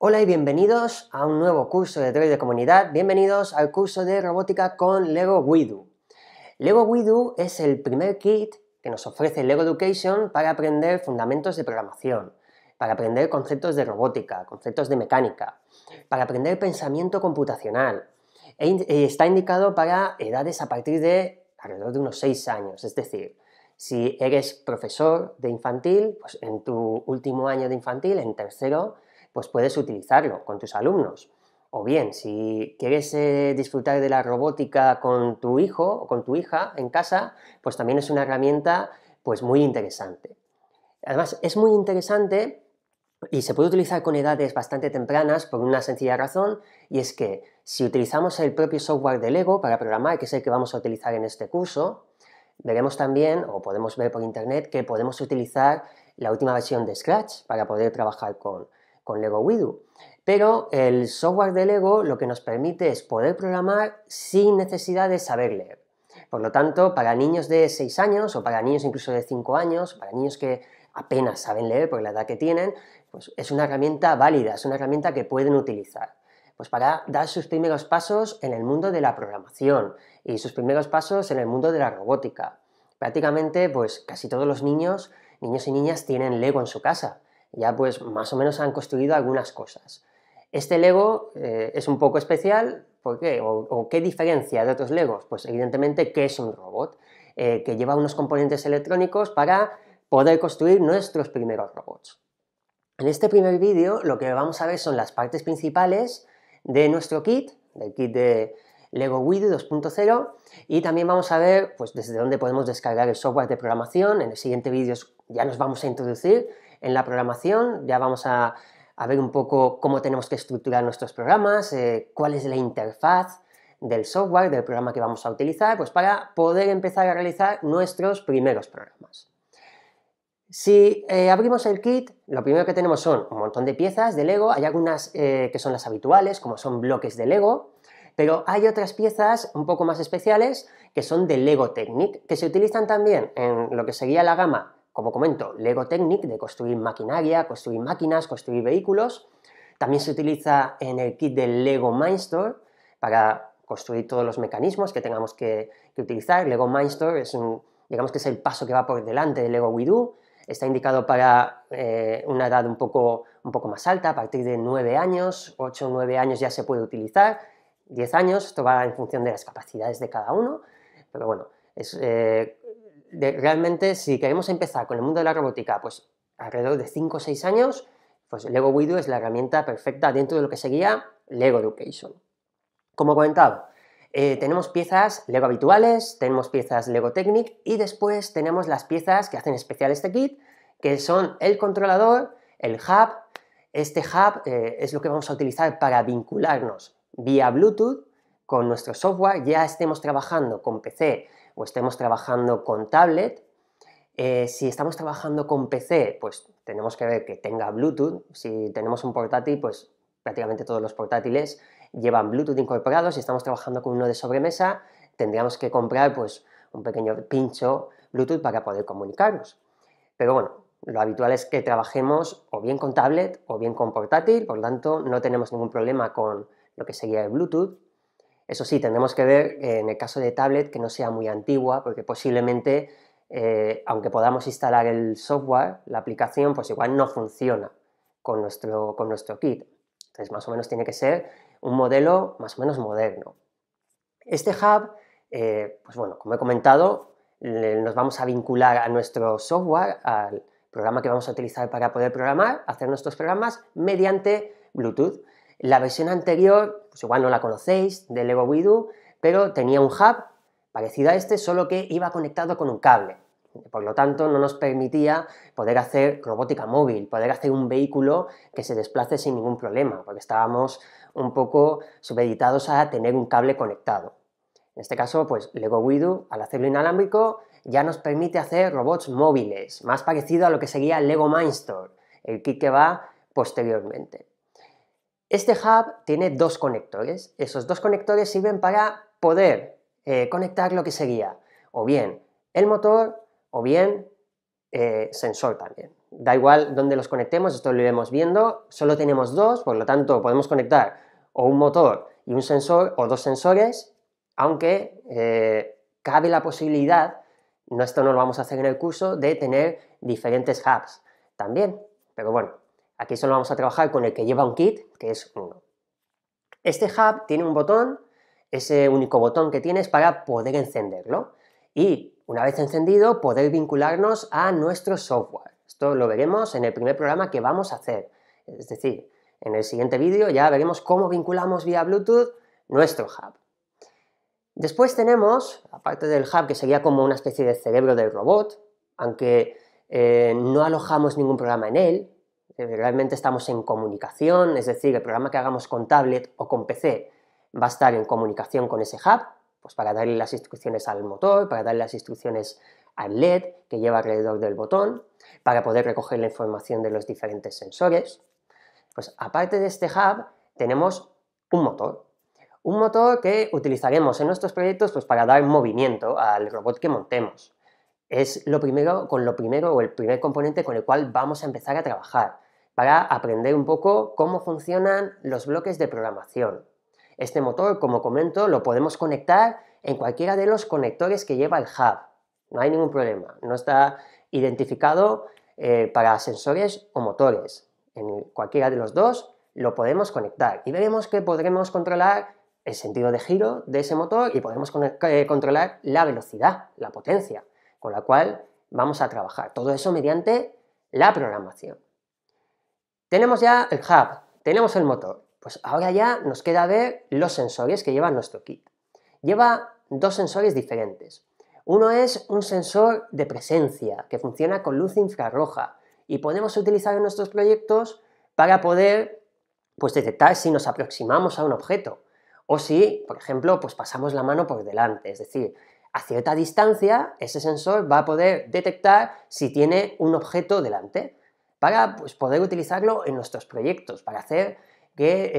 Hola y bienvenidos a un nuevo curso de Droid de Comunidad. Bienvenidos al curso de robótica con Lego Widu. Lego Widu es el primer kit que nos ofrece Lego Education para aprender fundamentos de programación, para aprender conceptos de robótica, conceptos de mecánica, para aprender pensamiento computacional. E eh, está indicado para edades a partir de alrededor de unos 6 años, es decir, si eres profesor de infantil, pues en tu último año de infantil, en tercero, pues puedes utilizarlo con tus alumnos. O bien, si quieres eh, disfrutar de la robótica con tu hijo o con tu hija en casa, pues también es una herramienta pues muy interesante. Además, es muy interesante y se puede utilizar con edades bastante tempranas por una sencilla razón, y es que si utilizamos el propio software de Lego para programar, que es el que vamos a utilizar en este curso, veremos también, o podemos ver por internet, que podemos utilizar la última versión de Scratch para poder trabajar con, con Lego Widu. Pero el software de Lego lo que nos permite es poder programar sin necesidad de saber leer. Por lo tanto, para niños de 6 años o para niños incluso de 5 años, para niños que apenas saben leer por la edad que tienen, pues es una herramienta válida, es una herramienta que pueden utilizar. Pues para dar sus primeros pasos en el mundo de la programación y sus primeros pasos en el mundo de la robótica. Prácticamente, pues casi todos los niños, niños y niñas tienen Lego en su casa ya pues más o menos han construido algunas cosas. Este Lego eh, es un poco especial, ¿por qué? O, qué diferencia de otros Legos? Pues evidentemente que es un robot, eh, que lleva unos componentes electrónicos para poder construir nuestros primeros robots. En este primer vídeo lo que vamos a ver son las partes principales de nuestro kit, del kit de Lego Widu 2.0 y también vamos a ver pues, desde dónde podemos descargar el software de programación. En el siguiente vídeo ya nos vamos a introducir en la programación. Ya vamos a, ver un poco cómo tenemos que estructurar nuestros programas, eh, cuál es la interfaz del software, del programa que vamos a utilizar, pues para poder empezar a realizar nuestros primeros programas. Si eh, abrimos el kit, lo primero que tenemos son un montón de piezas de Lego, hay algunas eh, que son las habituales, como son bloques de Lego, pero hay otras piezas un poco más especiales que son de Lego Technic, que se utilizan también en lo que sería la gama como comento, Lego Technic, de construir maquinaria, construir máquinas, construir vehículos. También se utiliza en el kit del Lego Mindstore para construir todos los mecanismos que tengamos que, utilizar. Lego Mindstore es un, digamos que es el paso que va por delante de Lego WeDo. Está indicado para eh, una edad un poco, un poco más alta, a partir de 9 años, 8 o 9 años ya se puede utilizar, 10 años, esto va en función de las capacidades de cada uno, pero bueno, es, eh, realmente si queremos empezar con el mundo de la robótica, pues alrededor de 5 o 6 años, pues Lego Widow es la herramienta perfecta dentro de lo que seguía Lego Education. Como he comentado eh, tenemos piezas Lego habituales, tenemos piezas Lego Technic y después tenemos las piezas que hacen especial este kit, que son el controlador, el hub. Este hub eh, es lo que vamos a utilizar para vincularnos vía Bluetooth con nuestro software, ya estemos trabajando con PC o estemos trabajando con tablet. Eh, si estamos trabajando con PC, pues tenemos que ver que tenga Bluetooth. Si tenemos un portátil, pues prácticamente todos los portátiles llevan Bluetooth incorporado. Si estamos trabajando con uno de sobremesa, tendríamos que comprar pues, un pequeño pincho Bluetooth para poder comunicarnos. Pero bueno, lo habitual es que trabajemos o bien con tablet o bien con portátil, por lo tanto no tenemos ningún problema con lo que sería el Bluetooth. Eso sí, tendremos que ver eh, en el caso de tablet que no sea muy antigua, porque posiblemente, eh, aunque podamos instalar el software, la aplicación, pues igual no funciona con nuestro, kit. Entonces, más o menos tiene que ser un modelo más o menos moderno. Este hub, eh, pues bueno, como he comentado, nos vamos a vincular a nuestro software, al programa que vamos a utilizar para poder programar, hacer nuestros programas mediante Bluetooth. La versión anterior, pues igual no la conocéis, de Lego WeDo, pero tenía un hub parecido a este, solo que iba conectado con un cable. Por lo tanto, no nos permitía poder hacer robótica móvil, poder hacer un vehículo que se desplace sin ningún problema, porque estábamos un poco subeditados a tener un cable conectado. En este caso, pues Lego Widu, al hacerlo inalámbrico, ya nos permite hacer robots móviles, más parecido a lo que sería Lego Mindstorm, el kit que va posteriormente. Este hub tiene dos conectores. Esos dos conectores sirven para poder eh, conectar lo que sería o bien el motor o bien eh, sensor también. Da igual dónde los conectemos, esto lo iremos viendo. Solo tenemos dos, por lo tanto podemos conectar o un motor y un sensor o dos sensores, aunque eh, cabe la posibilidad, no esto no lo vamos a hacer en el curso, de tener diferentes hubs también. Pero bueno, Aquí solo vamos a trabajar con el que lleva un kit, que es uno. Este hub tiene un botón, ese único botón que tienes para poder encenderlo y una vez encendido poder vincularnos a nuestro software. Esto lo veremos en el primer programa que vamos a hacer. Es decir, en el siguiente vídeo ya veremos cómo vinculamos vía Bluetooth nuestro hub. Después tenemos, aparte del hub que sería como una especie de cerebro del robot, aunque eh, no alojamos ningún programa en él, realmente estamos en comunicación, es decir, el programa que hagamos con tablet o con PC va a estar en comunicación con ese hub, pues para darle las instrucciones al motor, para darle las instrucciones al LED que lleva alrededor del botón, para poder recoger la información de los diferentes sensores. Pues aparte de este hub tenemos un motor, un motor que utilizaremos en nuestros proyectos pues, para dar movimiento al robot que montemos. Es lo primero, con lo primero o el primer componente con el cual vamos a empezar a trabajar para aprender un poco cómo funcionan los bloques de programación. Este motor, como comento, lo podemos conectar en cualquiera de los conectores que lleva el hub. No hay ningún problema. No está identificado eh, para sensores o motores. En cualquiera de los dos lo podemos conectar y veremos que podremos controlar el sentido de giro de ese motor y podemos eh, controlar la velocidad, la potencia, con la cual vamos a trabajar. Todo eso mediante la programación. Tenemos ya el hub, tenemos el motor. Pues ahora ya nos queda ver los sensores que lleva nuestro kit. Lleva dos sensores diferentes. Uno es un sensor de presencia que funciona con luz infrarroja y podemos utilizar en nuestros proyectos para poder pues, detectar si nos aproximamos a un objeto o si, por ejemplo, pues, pasamos la mano por delante. Es decir, a cierta distancia ese sensor va a poder detectar si tiene un objeto delante para pues, poder utilizarlo en nuestros proyectos, para hacer que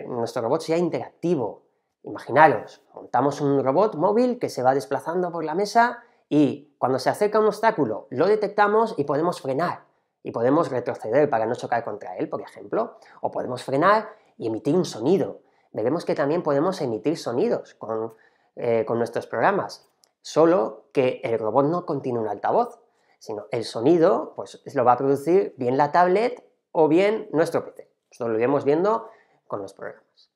eh, nuestro robot sea interactivo. Imaginaros, montamos un robot móvil que se va desplazando por la mesa y cuando se acerca un obstáculo lo detectamos y podemos frenar y podemos retroceder para no chocar contra él, por ejemplo, o podemos frenar y emitir un sonido. Veremos que también podemos emitir sonidos con, eh, con nuestros programas, solo que el robot no contiene un altavoz, sino el sonido pues lo va a producir bien la tablet o bien nuestro PC. Esto lo iremos viendo con los programas.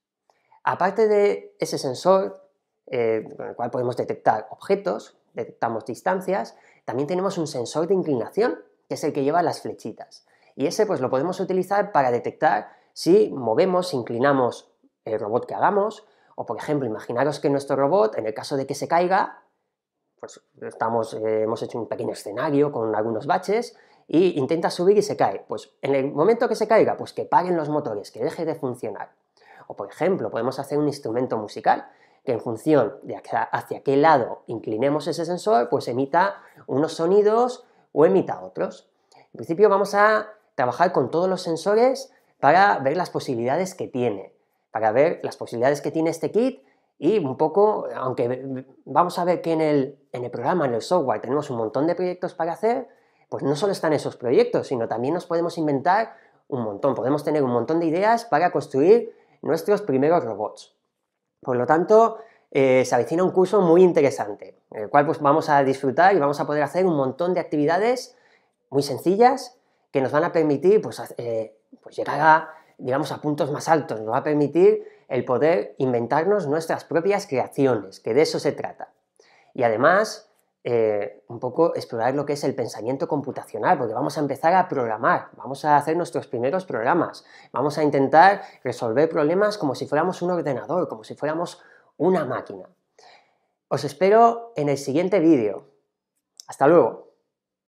Aparte de ese sensor eh, con el cual podemos detectar objetos, detectamos distancias, también tenemos un sensor de inclinación, que es el que lleva las flechitas. Y ese pues lo podemos utilizar para detectar si movemos, inclinamos el robot que hagamos, o por ejemplo, imaginaros que nuestro robot, en el caso de que se caiga, pues, estamos, eh, hemos hecho un pequeño escenario con algunos baches y intenta subir y se cae. Pues en el momento que se caiga, pues que paguen los motores, que deje de funcionar. O por ejemplo, podemos hacer un instrumento musical que en función de hacia, qué lado inclinemos ese sensor, pues emita unos sonidos o emita otros. En principio vamos a trabajar con todos los sensores para ver las posibilidades que tiene, para ver las posibilidades que tiene este kit y un poco, aunque vamos a ver que en el, programa, en el software, tenemos un montón de proyectos para hacer, pues no solo están esos proyectos, sino también nos podemos inventar un montón, podemos tener un montón de ideas para construir nuestros primeros robots. Por lo tanto, eh, se avecina un curso muy interesante, en el cual pues, vamos a disfrutar y vamos a poder hacer un montón de actividades muy sencillas que nos van a permitir pues, eh, pues llegar a, digamos, a puntos más altos, nos va a permitir el poder inventarnos nuestras propias creaciones, que de eso se trata. Y además, eh, un poco explorar lo que es el pensamiento computacional, porque vamos a empezar a programar, vamos a hacer nuestros primeros programas, vamos a intentar resolver problemas como si fuéramos un ordenador, como si fuéramos una máquina. Os espero en el siguiente vídeo. Hasta luego.